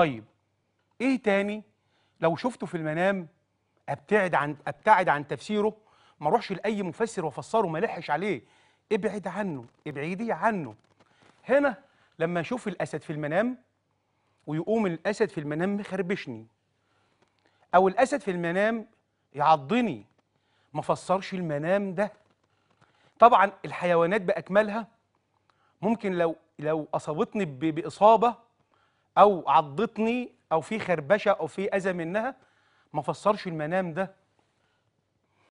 طيب ايه تاني لو شفته في المنام ابتعد عن ابتعد عن تفسيره ما اروحش لاي مفسر وافسره ما الحش عليه ابعد عنه ابعدي عنه هنا لما اشوف الاسد في المنام ويقوم الاسد في المنام مخربشني او الاسد في المنام يعضني ما فسرش المنام ده طبعا الحيوانات باكملها ممكن لو لو اصابتني باصابه او عضتني او في خربشه او في اذى منها ما فسرش المنام ده